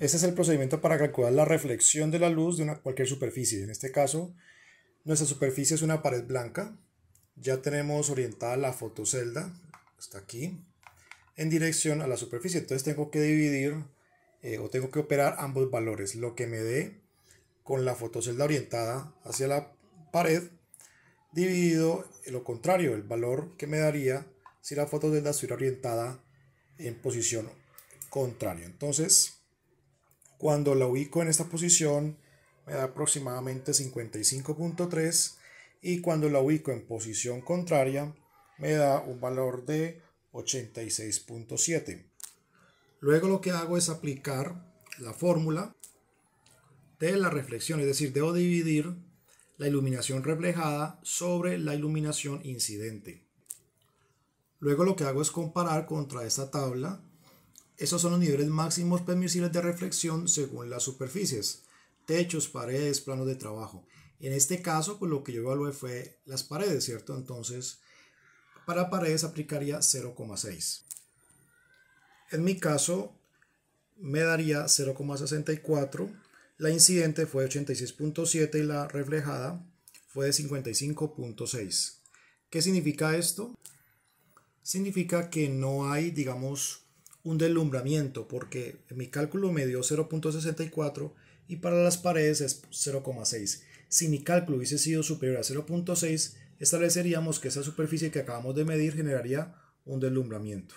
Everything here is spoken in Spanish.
Ese es el procedimiento para calcular la reflexión de la luz de una, cualquier superficie. En este caso, nuestra superficie es una pared blanca. Ya tenemos orientada la fotocelda, Está aquí, en dirección a la superficie. Entonces tengo que dividir eh, o tengo que operar ambos valores. Lo que me dé con la fotocelda orientada hacia la pared, dividido lo contrario, el valor que me daría si la fotocelda estuviera orientada en posición contraria. Entonces, cuando la ubico en esta posición me da aproximadamente 55.3 y cuando la ubico en posición contraria me da un valor de 86.7. Luego lo que hago es aplicar la fórmula de la reflexión, es decir, debo dividir la iluminación reflejada sobre la iluminación incidente. Luego lo que hago es comparar contra esta tabla esos son los niveles máximos permisibles de reflexión según las superficies, techos, paredes, planos de trabajo. En este caso, pues lo que yo evalué fue las paredes, ¿cierto? Entonces, para paredes aplicaría 0,6. En mi caso, me daría 0,64. La incidente fue 86.7 y la reflejada fue de 55.6. ¿Qué significa esto? Significa que no hay, digamos, un deslumbramiento porque mi cálculo me dio 0.64 y para las paredes es 0.6. Si mi cálculo hubiese sido superior a 0.6, estableceríamos que esa superficie que acabamos de medir generaría un deslumbramiento.